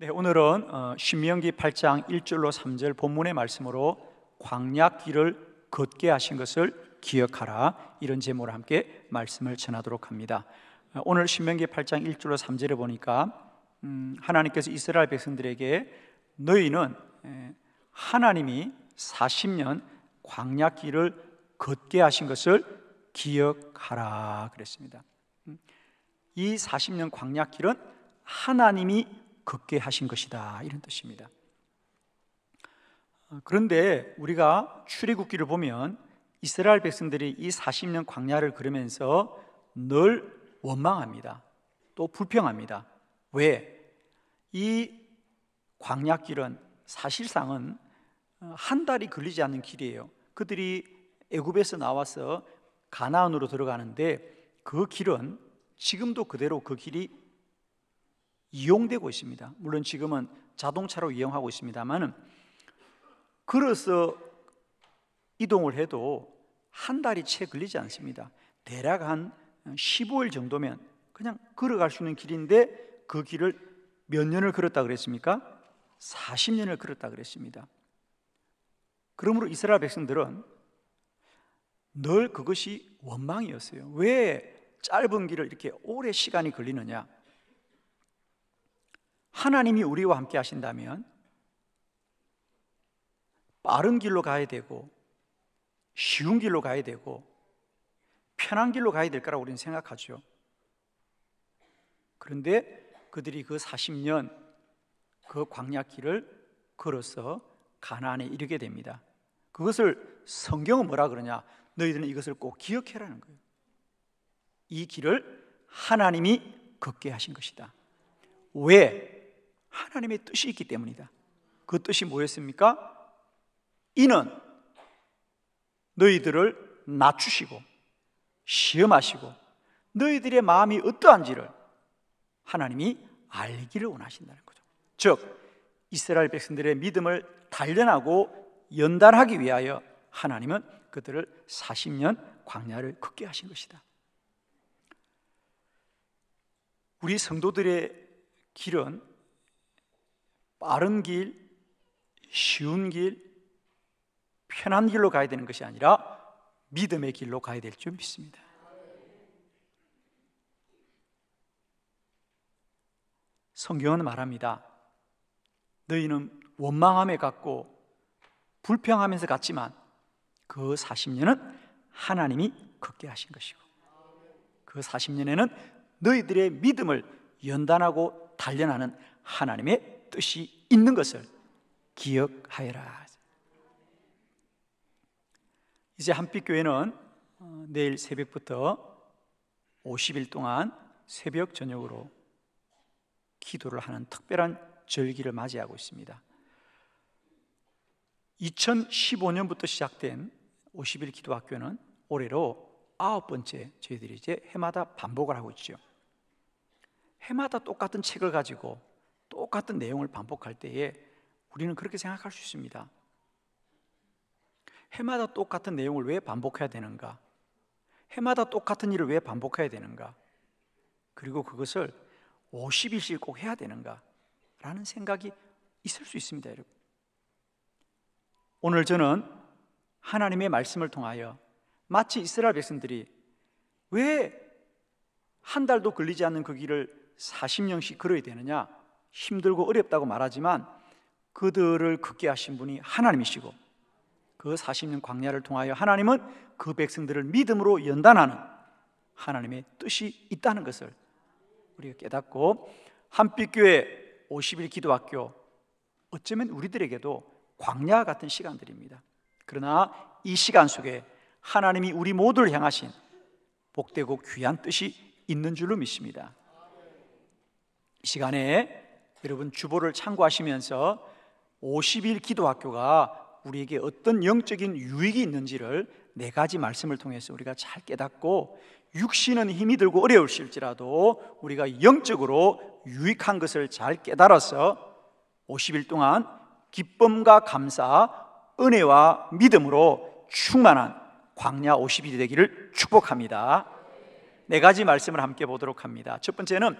네, 오늘은 어, 신명기 8장 1절로 3절 본문의 말씀으로 광약길을 걷게 하신 것을 기억하라 이런 제목으로 함께 말씀을 전하도록 합니다. 어, 오늘 신명기 8장 1절로 3절에 보니까 음, 하나님께서 이스라엘 백성들에게 너희는 하나님이 40년 광약길을 걷게 하신 것을 기억하라 그랬습니다. 음, 이 40년 광약길은 하나님이 걷게 하신 것이다 이런 뜻입니다. 어, 그런데 우리가 출애굽기를 보면 이스라엘 백성들이 이 40년 광야를 걸으면서 늘 원망합니다. 또 불평합니다. 왜? 이 광야길은 사실상은 어, 한 달이 걸리지 않는 길이에요. 그들이 애굽에서 나와서 가나안으로 들어가는데 그 길은 지금도 그대로 그 길이 이용되고 있습니다. 물론 지금은 자동차로 이용하고 있습니다만은 걸어서 이동을 해도 한 달이 채 걸리지 않습니다. 대략 한 15일 정도면 그냥 걸어갈 수 있는 길인데 그 길을 몇 년을 걸었다 그랬습니까? 40년을 걸었다 그랬습니다. 그러므로 이스라엘 백성들은 늘 그것이 원망이었어요. 왜 짧은 길을 이렇게 오래 시간이 걸리느냐? 하나님이 우리와 함께 하신다면 빠른 길로 가야 되고 쉬운 길로 가야 되고 편한 길로 가야 될 거라고 우리는 생각하죠. 그런데 그들이 그 40년 그 광야 길을 걸어서 가나안에 이르게 됩니다. 그것을 성경은 뭐라 그러냐? 너희들은 이것을 꼭 기억해라는 거예요. 이 길을 하나님이 걷게 하신 것이다. 왜? 하나님의 뜻이 있기 때문이다. 그 뜻이 뭐였습니까? 이는 너희들을 낮추시고 시험하시고 너희들의 마음이 어떠한지를 하나님이 알기를 원하신다는 거죠. 즉 이스라엘 백성들의 믿음을 단련하고 연단하기 위하여 하나님은 그들을 40년 광야를 걷게 하신 것이다. 우리 성도들의 길은 빠른 길, 쉬운 길, 편한 길로 가야 되는 것이 아니라 믿음의 길로 가야 될 줄 믿습니다. 성경은 말합니다. 너희는 원망함에 갖고 불평하면서 갔지만 그 40년은 하나님이 걷게 하신 것이고 그 40년에는 너희들의 믿음을 연단하고 단련하는 하나님의 뜻이 있는 것을 기억하여라. 이제 한빛교회는 어, 내일 새벽부터 50일 동안 새벽 저녁으로 기도를 하는 특별한 절기를 맞이하고 있습니다. 2015년부터 시작된 50일 기도학교는 올해로 아홉 번째 저희들이 이제 해마다 반복을 하고 있죠. 해마다 똑같은 책을 가지고 똑같은 내용을 반복할 때에 우리는 그렇게 생각할 수 있습니다. 해마다 똑같은 내용을 왜 반복해야 되는가? 해마다 똑같은 일을 왜 반복해야 되는가? 그리고 그것을 50일씩 꼭 해야 되는가? 라는 생각이 있을 수 있습니다, 여러분. 오늘 저는 하나님의 말씀을 통하여 마치 이스라엘 백성들이 왜 한 달도 걸리지 않는 그 길을 40년씩 걸어야 되느냐? 힘들고 어렵다고 말하지만 그들을 극게 하신 분이 하나님이시고 그 40년 광야를 통하여 하나님은 그 백성들을 믿음으로 연단하는 하나님의 뜻이 있다는 것을 우리가 깨닫고 한빛교회 50일 기도학교 어쩌면 우리들에게도 광야 같은 시간들입니다. 그러나 이 시간 속에 하나님이 우리 모두를 향하신 복되고 귀한 뜻이 있는 줄로 믿습니다. 이 시간에 여러분 주보를 참고하시면서 50일 기도학교가 우리에게 어떤 영적인 유익이 있는지를 네 가지 말씀을 통해서 우리가 잘 깨닫고 육신은 힘이 들고 어려우실지라도 우리가 영적으로 유익한 것을 잘 깨달아서 50일 동안 기쁨과 감사, 은혜와 믿음으로 충만한 광야 50일이 되기를 축복합니다. 네 가지 말씀을 함께 보도록 합니다. 첫 번째는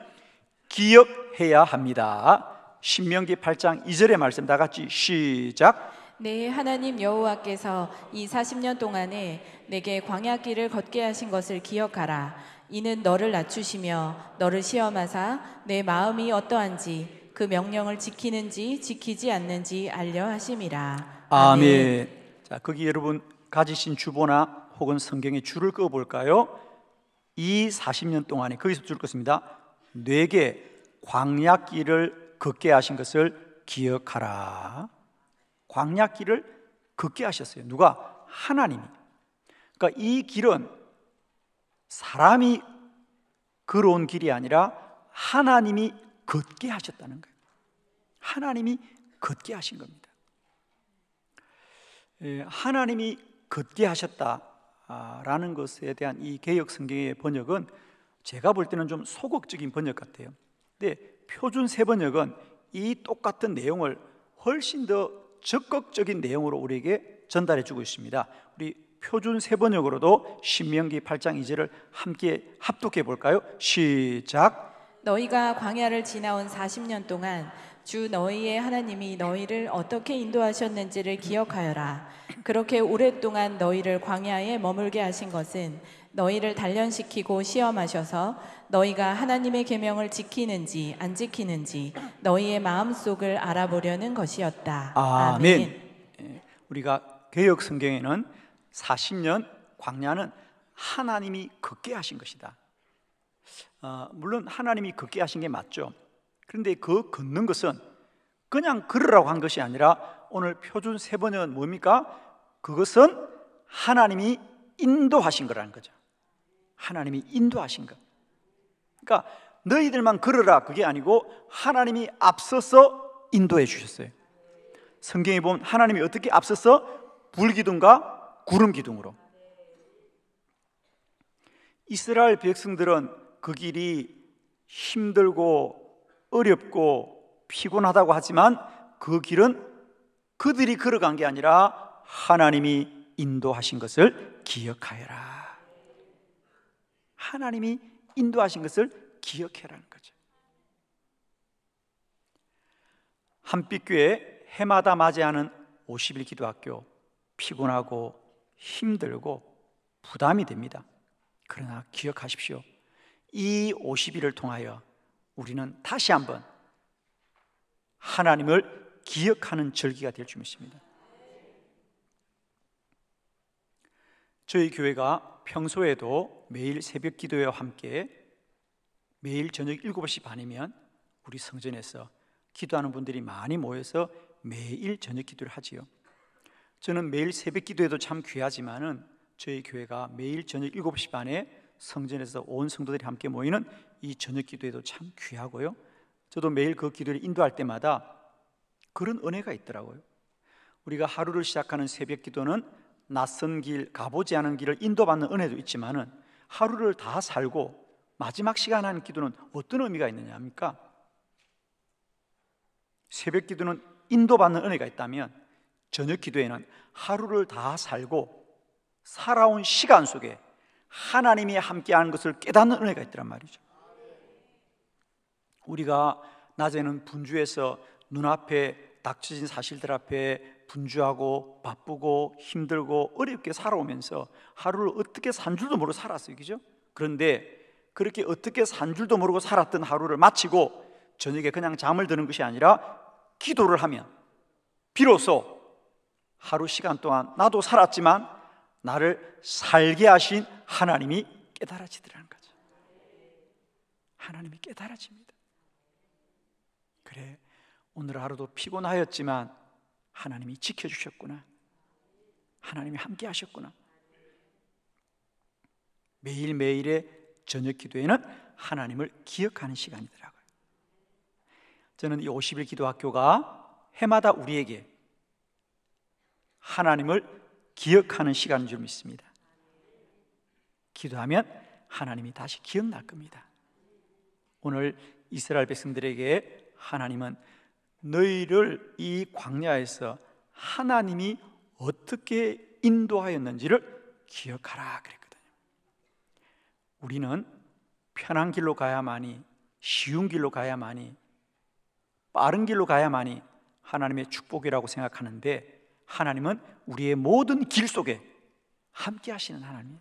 기억해야 합니다. 신명기 8장 2절의 말씀 다 같이 시작. 네, 하나님 여호와께서 이 40년 동안에 내게 광야 길을 걷게 하신 것을 기억하라. 이는 너를 낮추시며 너를 시험하사 내 마음이 어떠한지 그 명령을 지키는지 지키지 않는지 알려 하심이라. 아멘. 자, 거기 여러분 가지신 주보나 혹은 성경의 줄을 그어 볼까요? 이 40년 동안에 거기서 줄 것입니다. 내게 광약길을 걷게 하신 것을 기억하라. 광약길을 걷게 하셨어요. 누가? 하나님이. 그러니까 이 길은 사람이 걸어온 길이 아니라 하나님이 걷게 하셨다는 거예요. 하나님이 걷게 하신 겁니다. 예, 하나님이 걷게 하셨다라는 것에 대한 이 개역 성경의 번역은 제가 볼 때는 좀 소극적인 번역 같아요. 근데 표준 세 번역은 이 똑같은 내용을 훨씬 더 적극적인 내용으로 우리에게 전달해 주고 있습니다. 우리 표준 세 번역으로도 신명기 8장 2절을 함께 합독해 볼까요? 시작. 너희가 광야를 지나온 40년 동안 주 너희의 하나님이 너희를 어떻게 인도하셨는지를 기억하여라. 그렇게 오랫동안 너희를 광야에 머물게 하신 것은 너희를 단련시키고 시험하셔서 너희가 하나님의 계명을 지키는지 안 지키는지 너희의 마음속을 알아보려는 것이었다. 아멘. 아멘. 예, 우리가 개혁 성경에는 40년 광야는 하나님이 걷게 하신 것이다. 어, 물론 하나님이 걷게 하신 게 맞죠. 그런데 그 걷는 것은 그냥 걸으라고 한 것이 아니라 오늘 표준 세번은 뭡니까? 그것은 하나님이 인도하신 거라는 거죠. 하나님이 인도하신 것. 그러니까 너희들만 걸어라 그게 아니고 하나님이 앞서서 인도해 주셨어요. 성경에 보면 하나님이 어떻게 앞서서 불기둥과 구름 기둥으로 이스라엘 백성들은 그 길이 힘들고 어렵고 피곤하다고 하지만 그 길은 그들이 걸어간 게 아니라 하나님이 인도하신 것을 기억하여라. 하나님이 인도하신 것을 기억해라는 거죠. 한빛교회 해마다 맞이하는 50일 기도학교 피곤하고 힘들고 부담이 됩니다. 그러나 기억하십시오. 이 50일을 통하여 우리는 다시 한번 하나님을 기억하는 절기가 될 줄 믿습니다. 저희 교회가 평소에도 매일 새벽 기도회와 함께 매일 저녁 7시 반이면 우리 성전에서 기도하는 분들이 많이 모여서 매일 저녁 기도를 하지요. 저는 매일 새벽 기도에도 참 귀하지만은 저희 교회가 매일 저녁 7시 반에 성전에서 온 성도들이 함께 모이는 이 저녁 기도에도 참 귀하고요. 저도 매일 그 기도를 인도할 때마다 그런 은혜가 있더라고요. 우리가 하루를 시작하는 새벽 기도는 낯선 길, 가보지 않은 길을 인도받는 은혜도 있지만은 하루를 다 살고 마지막 시간 하는 기도는 어떤 의미가 있느냐 합니까? 새벽 기도는 인도받는 은혜가 있다면 저녁 기도에는 하루를 다 살고 살아온 시간 속에 하나님이 함께하는 것을 깨닫는 은혜가 있더란 말이죠. 우리가 낮에는 분주해서 눈앞에 닥쳐진 사실들 앞에 분주하고 바쁘고 힘들고 어렵게 살아오면서 하루를 어떻게 산 줄도 모르고 살았어요. 그죠? 그런데 그렇게 어떻게 산 줄도 모르고 살았던 하루를 마치고 저녁에 그냥 잠을 드는 것이 아니라 기도를 하면 비로소 하루 시간 동안 나도 살았지만 나를 살게 하신 하나님이 깨달아지더라는 거죠. 하나님이 깨달아집니다. 그래, 오늘 하루도 피곤하였지만 하나님이 지켜주셨구나. 하나님이 함께 하셨구나. 매일매일의 저녁 기도에는 하나님을 기억하는 시간이더라고요. 저는 이 50일 기도학교가 해마다 우리에게 하나님을 기억하는 시간인 줄 믿습니다. 기도하면 하나님이 다시 기억날 겁니다. 오늘 이스라엘 백성들에게 하나님은 너희를 이 광야에서 하나님이 어떻게 인도하였는지를 기억하라 그랬거든요. 우리는 편한 길로 가야만이 쉬운 길로 가야만이 빠른 길로 가야만이 하나님의 축복이라고 생각하는데 하나님은 우리의 모든 길 속에 함께 하시는 하나님.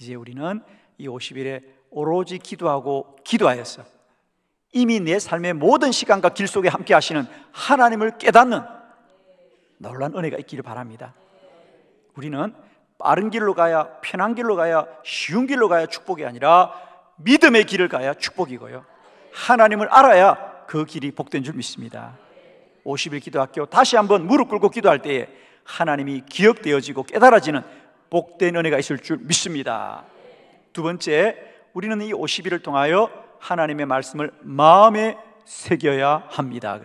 이제 우리는 이 50일에 오로지 기도하고 기도하였어. 이미 내 삶의 모든 시간과 길 속에 함께 하시는 하나님을 깨닫는 놀란 은혜가 있기를 바랍니다. 우리는 빠른 길로 가야 편한 길로 가야 쉬운 길로 가야 축복이 아니라 믿음의 길을 가야 축복이고요. 하나님을 알아야 그 길이 복된 줄 믿습니다. 50일 기도학교 다시 한번 무릎 꿇고 기도할 때에 하나님이 기억되어지고 깨달아지는 복된 은혜가 있을 줄 믿습니다. 두 번째, 우리는 이 50일을 통하여 하나님의 말씀을 마음에 새겨야 합니다.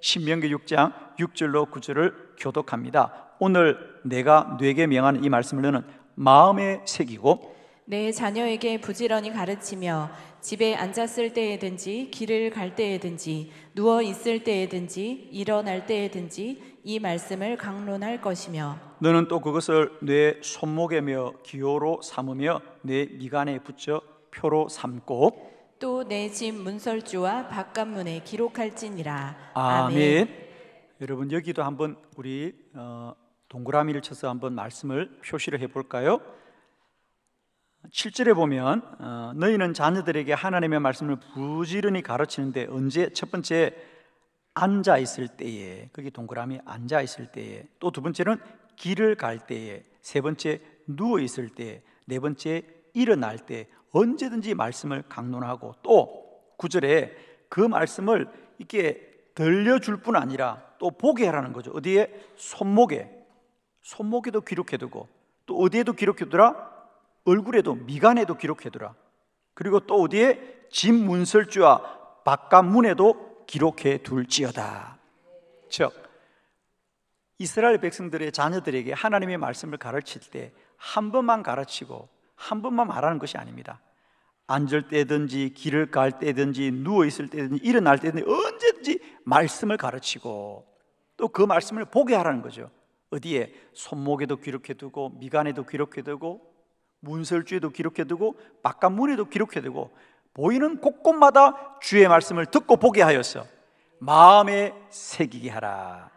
신명기 6장 6절로 9절을 교독합니다. 오늘 내가 뇌게 명하이 말씀을 너는 마음에 새기고 내 자녀에게 부지런히 가르치며 집에 앉았을 때에든지 길을 갈 때에든지 누워 있을 때에든지 일어날 때에든지 이 말씀을 강론할 것이며 너는 또 그것을 뇌 손목에며 기호로 삼으며 뇌 미간에 붙여 표로 삼고 또내집 문설주와 바깥문에 기록할지니라. 아멘. 아멘. 여러분 여기도 한번 우리 어, 동그라미를 쳐서 한번 말씀을 표시를 해볼까요? 7절에 보면 어, 너희는 자녀들에게 하나님의 말씀을 부지런히 가르치는데 언제 첫 번째 앉아 있을 때에 거기 동그라미 앉아 있을 때에 또 두 번째는 길을 갈 때에 세 번째 누워 있을 때네 번째 일어날 때 언제든지 말씀을 강론하고 또구절에그 말씀을 이렇게 들려줄 뿐 아니라 또 보게 하라는 거죠. 어디에? 손목에. 손목에도 기록해두고 또 어디에도 기록해두라? 얼굴에도 미간에도 기록해두라. 그리고 또 어디에? 집 문설주와 바깥문에도 기록해둘지어다. 즉 이스라엘 백성들의 자녀들에게 하나님의 말씀을 가르칠 때 한 번만 가르치고 한 번만 말하는 것이 아닙니다. 앉을 때든지 길을 갈 때든지 누워 있을 때든지 일어날 때든지 언제든지 말씀을 가르치고 또 그 말씀을 보게 하라는 거죠. 어디에 손목에도 기록해 두고 미간에도 기록해 두고 문설주에도 기록해 두고 바깥문에도 기록해 두고 보이는 곳곳마다 주의 말씀을 듣고 보게 하였어. 마음에 새기게 하라.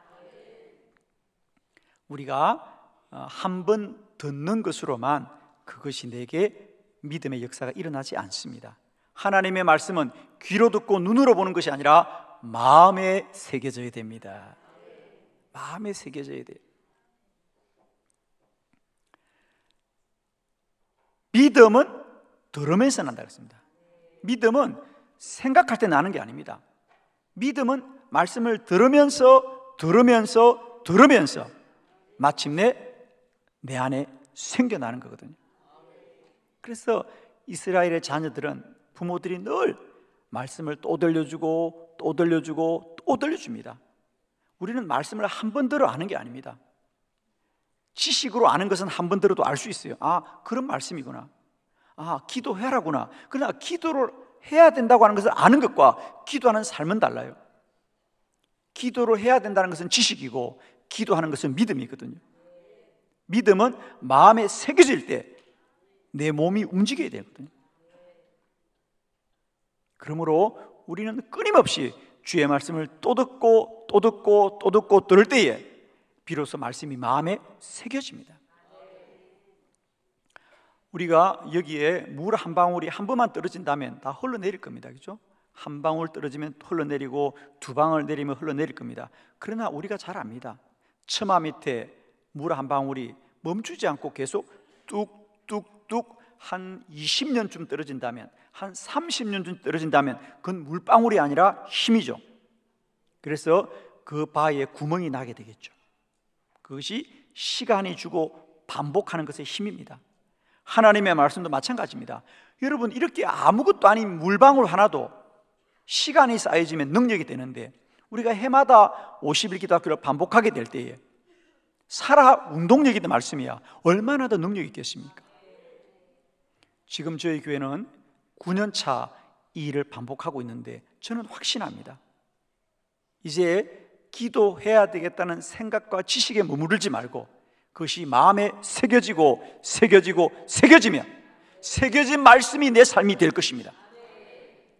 우리가 어, 한번 듣는 것으로만 그것이 내게 믿음의 역사가 일어나지 않습니다. 하나님의 말씀은 귀로 듣고 눈으로 보는 것이 아니라 마음에 새겨져야 됩니다. 마음에 새겨져야 돼요. 믿음은 들으면서 난다 그랬습니다. 믿음은 생각할 때 나는 게 아닙니다. 믿음은 말씀을 들으면서 들으면서 들으면서 마침내 내 안에 생겨나는 거거든요. 그래서 이스라엘의 자녀들은 부모들이 늘 말씀을 또들려주고또들려주고또들려줍니다 우리는 말씀을 한 번 들어 아는 게 아닙니다. 지식으로 아는 것은 한 번 들어도 알 수 있어요. 아, 그런 말씀이구나. 아, 기도해라구나. 그러나 기도를 해야 된다고 하는 것은 아는 것과 기도하는 삶은 달라요. 기도를 해야 된다는 것은 지식이고 기도하는 것은 믿음이거든요. 믿음은 마음에 새겨질 때내 몸이 움직여야 되거든요. 그러므로 우리는 끊임없이 주의 말씀을 또 듣고 또 듣고 또 듣고 들을 때에 비로소 말씀이 마음에 새겨집니다. 우리가 여기에 물 한 방울이 한 번만 떨어진다면 다 흘러내릴 겁니다. 그죠? 한 방울 떨어지면 흘러내리고 두 방울 내리면 흘러내릴 겁니다. 그러나 우리가 잘 압니다. 처마 밑에 물 한 방울이 멈추지 않고 계속 뚝뚝 뚝한 20년쯤 떨어진다면 한 30년쯤 떨어진다면 그건 물방울이 아니라 힘이죠 그래서 그 바에 위 구멍이 나게 되겠죠 그것이 시간이 주고 반복하는 것의 힘입니다 하나님의 말씀도 마찬가지입니다 여러분 이렇게 아무것도 아닌 물방울 하나도 시간이 쌓여지면 능력이 되는데 우리가 해마다 50일 기도학교를 반복하게 될 때에 살아 운동력이 된 말씀이야 얼마나 더 능력이 있겠습니까? 지금 저희 교회는 9년차 이 일을 반복하고 있는데 저는 확신합니다. 이제 기도해야 되겠다는 생각과 지식에 머무르지 말고 그것이 마음에 새겨지고 새겨지고 새겨지며 새겨진 말씀이 내 삶이 될 것입니다.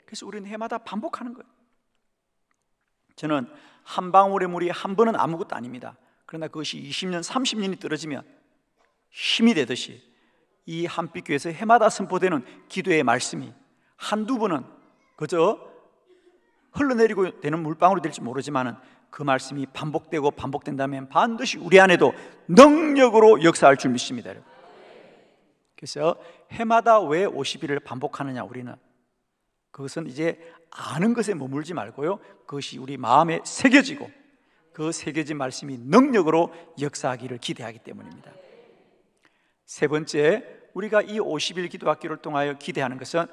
그래서 우리는 해마다 반복하는 거예요. 저는 한 방울의 물이 한 번은 아무것도 아닙니다. 그러나 그것이 20년, 30년이 떨어지면 힘이 되듯이 이 한빛교에서 해마다 선포되는 기도의 말씀이 한두 번은 그저 흘러내리고 되는 물방울이 될지 모르지만그 말씀이 반복되고 반복된다면 반드시 우리 안에도 능력으로 역사할 줄 믿습니다. 그래서 해마다 왜 50일을 반복하느냐 우리는 그것은 이제 아는 것에 머물지 말고요. 그것이 우리 마음에 새겨지고 그 새겨진 말씀이 능력으로 역사하기를 기대하기 때문입니다. 세 번째, 우리가 이 50일 기도 학기를 통하여 기대하는 것은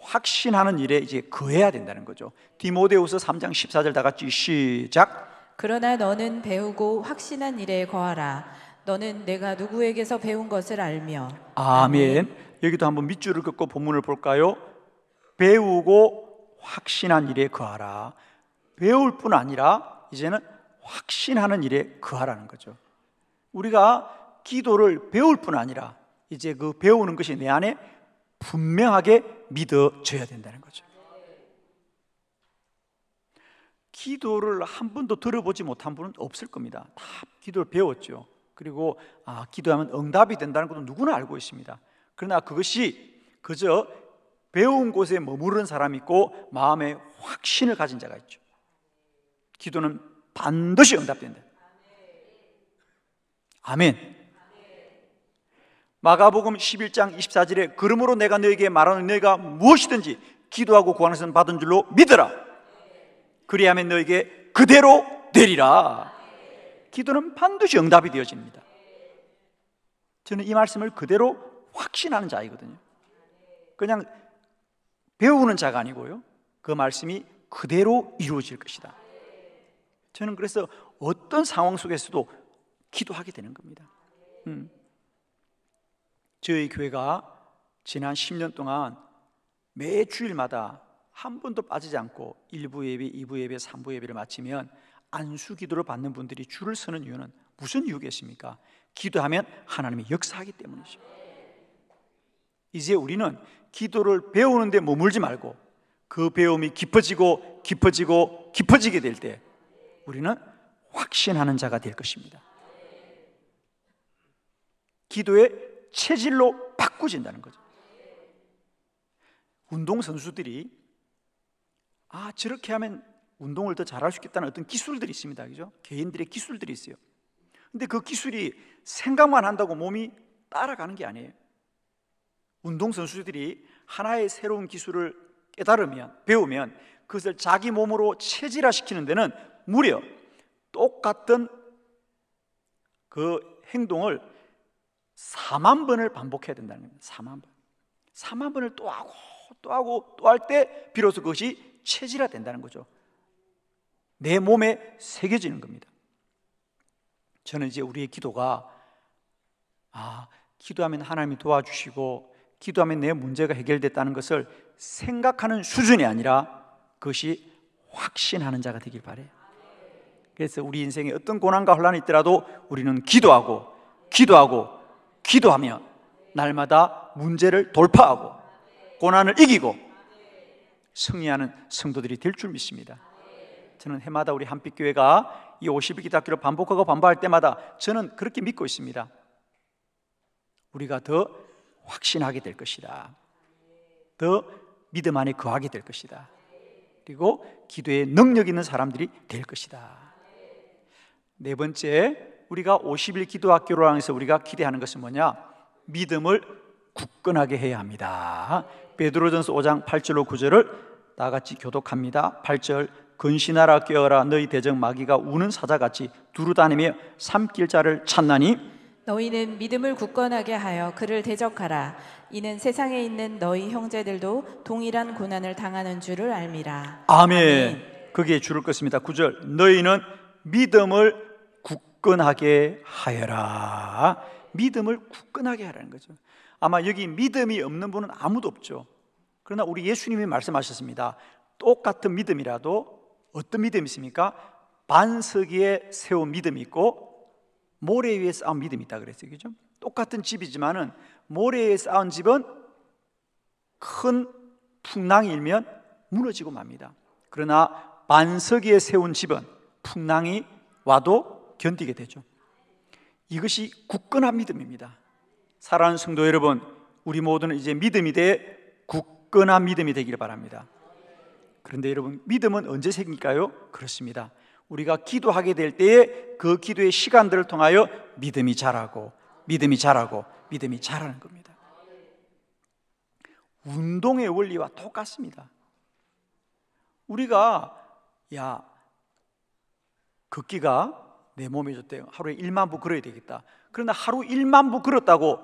확신하는 일에 이제 그해야 된다는 거죠. 디모데우서 3장 14절 다 같이 시작. 그러나 너는 배우고 확신한 일에 거하라. 너는 내가 누구에게서 배운 것을 알며. 아멘. 여기도 한번 밑줄을 긋고 본문을 볼까요? 배우고 확신한 일에 거하라. 배울 뿐 아니라 이제는 확신하는 일에 거하라는 거죠. 우리가 기도를 배울 뿐 아니라 이제 그 배우는 것이 내 안에 분명하게 믿어져야 된다는 거죠. 기도를 한 번도 들어보지 못한 분은 없을 겁니다. 다 기도를 배웠죠. 그리고 아, 기도하면 응답이 된다는 것도 누구나 알고 있습니다. 그러나 그것이 그저 배운 곳에 머무르는 사람이 있고 마음에 확신을 가진 자가 있죠. 기도는 반드시 응답된다. 아멘. 마가복음 11장 24절에 그러므로 내가 너에게 말하는 너희가 무엇이든지 기도하고 구하는 것은 받은 줄로 믿어라. 그리하면 너에게 그대로 되리라. 기도는 반드시 응답이 되어집니다. 저는 이 말씀을 그대로 확신하는 자이거든요. 그냥 배우는 자가 아니고요. 그 말씀이 그대로 이루어질 것이다. 저는 그래서 어떤 상황 속에서도 기도하게 되는 겁니다. 음. 저희 교회가 지난 10년 동안 매 주일마다 한 번도 빠지지 않고 1부 예배, 2부 예배, 3부 예배를 마치면 안수 기도를 받는 분들이 줄을 서는 이유는 무슨 이유겠습니까? 기도하면 하나님이 역사하기 때문이죠. 이제 우리는 기도를 배우는데 머물지 말고 그 배움이 깊어지고 깊어지고 깊어지게 될 때 우리는 확신하는 자가 될 것입니다. 기도의 체질로 바꾸진다는 거죠. 운동선수들이 아, 저렇게 하면 운동을 더 잘할 수 있겠다는 어떤 기술들이 있습니다. 그죠? 개인들의 기술들이 있어요. 근데 그 기술이 생각만 한다고 몸이 따라가는 게 아니에요. 운동선수들이 하나의 새로운 기술을 깨달으면, 배우면 그것을 자기 몸으로 체질화시키는 데는 무려 똑같은 그 행동을 4만 번을 반복해야 된다는 겁니다. 4만 번. 4만 번을 또 하고 또 하고 또 할 때 비로소 그것이 체질화 된다는 거죠. 내 몸에 새겨지는 겁니다. 저는 이제 우리의 기도가 아, 기도하면 하나님이 도와주시고 기도하면 내 문제가 해결됐다는 것을 생각하는 수준이 아니라 그것이 확신하는 자가 되길 바래요. 그래서 우리 인생에 어떤 고난과 혼란이 있더라도 우리는 기도하고 기도하고 기도하며 날마다 문제를 돌파하고 고난을 이기고 승리하는 성도들이 될 줄 믿습니다. 저는 해마다 우리 한빛교회가 이 50일 기독교를 반복하고 반복할 때마다 저는 그렇게 믿고 있습니다. 우리가 더 확신하게 될 것이다. 더 믿음 안에 거하게 될 것이다. 그리고 기도에 능력 있는 사람들이 될 것이다. 네 번째, 우리가 50일 기도 학교를 하면서 우리가 기대하는 것은 뭐냐? 믿음을 굳건하게 해야 합니다. 베드로전서 5장 8절로 9절을 다 같이 교독합니다. 8절 근신하라 깨어라 너희 대적 마귀가 우는 사자같이 두루다니며 삼킬 자를 찾나니 너희는 믿음을 굳건하게 하여 그를 대적하라 이는 세상에 있는 너희 형제들도 동일한 고난을 당하는 줄을 알미라 아멘, 아멘. 그게 줄을 것입니다 9절 너희는 믿음을 굳건하게 하여라. 믿음을 굳건하게 하라는 거죠. 아마 여기 믿음이 없는 분은 아무도 없죠. 그러나 우리 예수님이 말씀하셨습니다. 똑같은 믿음이라도 어떤 믿음이 있습니까? 반석위에 세운 믿음이 있고 모래 위에 쌓은 믿음이 있다 그랬어요. 그죠? 똑같은 집이지만은 모래 위에 쌓은 집은 큰 풍랑이 일면 무너지고 맙니다. 그러나 반석 위에 세운 집은 풍랑이 와도 견디게 되죠. 이것이 굳건한 믿음입니다. 사랑하는 성도 여러분, 우리 모두는 이제 믿음이 돼 굳건한 믿음이 되기를 바랍니다. 그런데 여러분, 믿음은 언제 생길까요? 그렇습니다. 우리가 기도하게 될 때에 그 기도의 시간들을 통하여 믿음이 자라고, 믿음이 자라고, 믿음이 자라는 겁니다. 운동의 원리와 똑같습니다. 우리가, 야, 걷기가 내몸에 좋대 요 하루에 1만 부 걸어야 되겠다. 그러나 하루 1만 부 걸었다고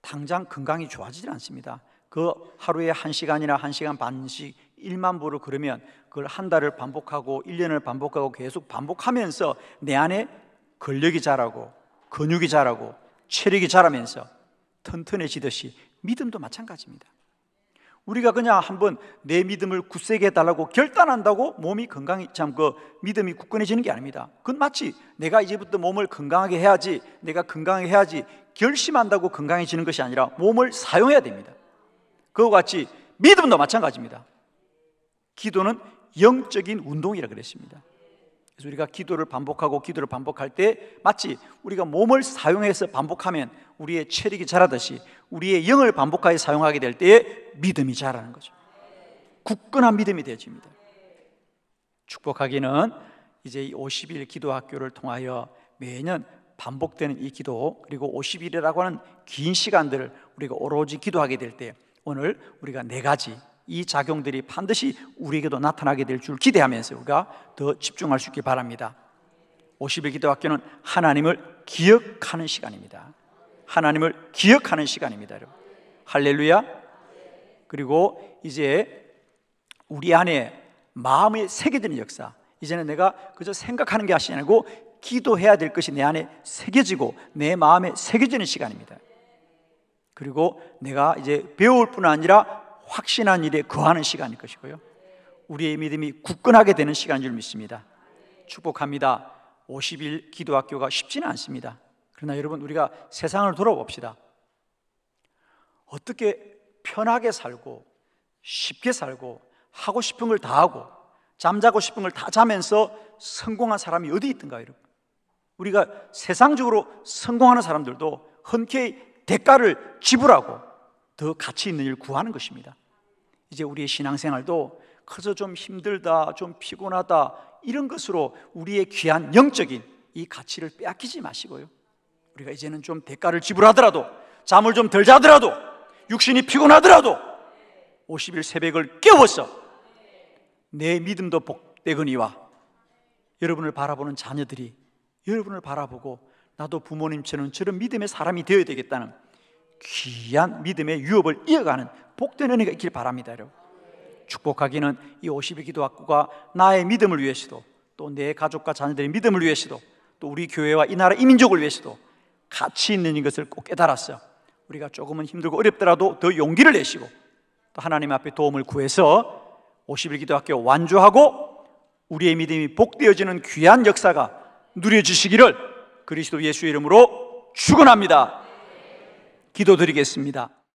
당장 건강이 좋아지지 않습니다. 그 하루에 1시간이나 1시간 반씩 1만 부를 걸으면 그걸 한 달을 반복하고 1년을 반복하고 계속 반복하면서 내 안에 근력이 자라고 근육이 자라고 체력이 자라면서 튼튼해지듯이 믿음도 마찬가지입니다. 우리가 그냥 한번 내 믿음을 굳세게 해달라고 결단한다고 몸이 건강이 참 그 믿음이 굳건해지는 게 아닙니다. 그건 마치 내가 이제부터 몸을 건강하게 해야지, 내가 건강하게 해야지 결심한다고 건강해지는 것이 아니라 몸을 사용해야 됩니다. 그와 같이 믿음도 마찬가지입니다. 기도는 영적인 운동이라 그랬습니다. 그래서 우리가 기도를 반복하고 기도를 반복할 때 마치 우리가 몸을 사용해서 반복하면 우리의 체력이 자라듯이 우리의 영을 반복하여 사용하게 될 때에 믿음이 자라는 거죠. 굳건한 믿음이 되어집니다. 축복하기는 이제 이 50일 기도 학교를 통하여 매년 반복되는 이 기도 그리고 50일이라고 하는 긴 시간들을 우리가 오로지 기도하게 될 때 오늘 우리가 네 가지 이 작용들이 반드시 우리에게도 나타나게 될 줄 기대하면서 우리가 더 집중할 수 있기 바랍니다. 50일 기도 학교는 하나님을 기억하는 시간입니다. 하나님을 기억하는 시간입니다, 여러분. 할렐루야. 그리고 이제 우리 안에 마음에 새겨지는 역사. 이제는 내가 그저 생각하는 게 아니고 기도해야 될 것이 내 안에 새겨지고 내 마음에 새겨지는 시간입니다. 그리고 내가 이제 배울 뿐 아니라 확신한 일에 거하는 시간일 것이고요. 우리의 믿음이 굳건하게 되는 시간인 줄 믿습니다. 축복합니다. 50일 기도학교가 쉽지는 않습니다. 그러나 여러분 우리가 세상을 돌아봅시다. 어떻게 편하게 살고 쉽게 살고 하고 싶은 걸 다 하고 잠자고 싶은 걸 다 자면서 성공한 사람이 어디 있던가 여러분. 우리가 세상적으로 성공하는 사람들도 흔쾌히 대가를 지불하고 더 가치 있는 일 구하는 것입니다. 이제 우리의 신앙생활도 커서 좀 힘들다, 좀 피곤하다 이런 것으로 우리의 귀한 영적인 이 가치를 빼앗기지 마시고요. 우리가 이제는 좀 대가를 지불하더라도 잠을 좀 덜 자더라도 육신이 피곤하더라도 50일 새벽을 깨워서 내 믿음도 복되거니와 여러분을 바라보는 자녀들이 여러분을 바라보고 나도 부모님처럼 저런 믿음의 사람이 되어야 되겠다는 귀한 믿음의 유업을 이어가는 복된 은혜가 있길 바랍니다 여러분 축복하기는 이 50일 기도 학구가 나의 믿음을 위해서도 또 내 가족과 자녀들의 믿음을 위해서도 또 우리 교회와 이 나라 이민족을 위해서도 가치 있는 것을 꼭 깨달았어. 요 우리가 조금은 힘들고 어렵더라도 더 용기를 내시고 또 하나님 앞에 도움을 구해서 50일 기도학교 완주하고 우리의 믿음이 복되어지는 귀한 역사가 누려주시기를 그리스도 예수 이름으로 축원합니다. 기도드리겠습니다.